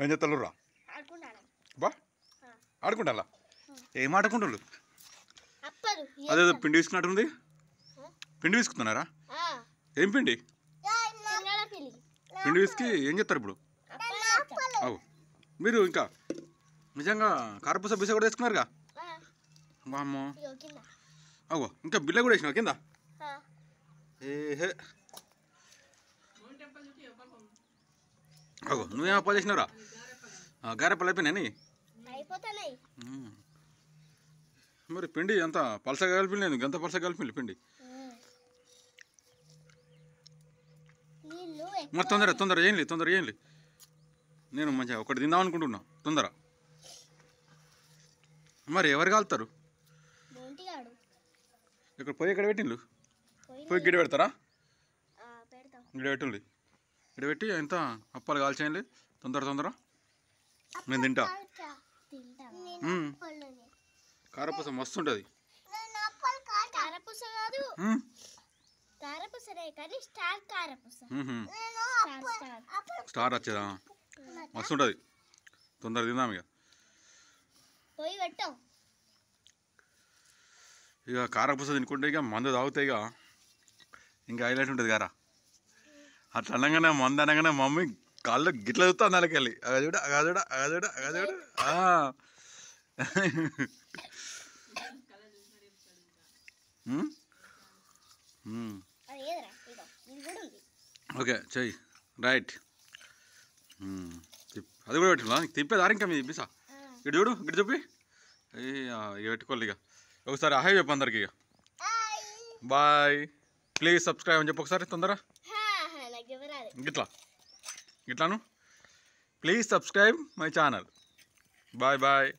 ఏం చేస్తారు రా బా ఆడుకుంటా ఏం ఆడుకుంటారు అదేదో పిండి తీసుకున్నట్టుంది పిండి తీసుకుతున్నారా ఏం పిండి పిండి తీసుకు ఏం చేస్తారు ఇప్పుడు అవు మీరు ఇంకా నిజంగా కారపూస బిస కూడా తీసుకున్నారుగా బామ్మ అవు ఇంకా బిల్ల కూడా వేసినావు కింద ఏహే అగో నువ్వేం అప్పాలు చేసినావురా గారెప్పలు అయిపోయినాయి మరి పిండి ఎంత పలసగా కలిపిలేదు ఎంత పలసగా కలిపి పిండి మరి తొందర తొందర ఏంలే తొందర ఏంలే నేను మంచిగా ఒకటి తిందాం అనుకుంటున్నా తొందర మరి ఎవరు కాలుతారు ఇక్కడ పోయి ఎక్కడ పెట్టిండు పోయి గిడి పెడతారా గిడ్డ పెట్టండి ఇక్కడ పెట్టి ఎంత అప్పాలు కాల్చేయండి తొందర తొందర నేను తింటా కారపూస మస్తు ఉంటుంది స్టార్ట్ వచ్చేదా మస్తు ఉంటుంది తొందర తిందాం ఇక ఇక కారపూస తినుకుంటే ఇక మందు తాగుతాయి ఇక ఇంకా హైలైట్ ఉంటుంది కారా అట్లా అనగానే మంద అనగానే మమ్మీ కాళ్ళు గిట్ల చూస్తాను చూడ అగజుడ చూడ అగజుడ చూడ ఓకే చెయ్యి రైట్ అది కూడా పెట్టినా తిప్పే దారి ఇంకా మీ తిప్పిసా ఇటు చూడు ఇటు చెప్పి ఇక పెట్టుకోవాలి ఇక ఒకసారి హాయ్ చెప్పు అందరికి ఇక బాయ్ ప్లీజ్ సబ్స్క్రైబ్ అని చెప్పు ఒకసారి తొందరగా ఇట్లా ఇట్లాను please subscribe my channel bye bye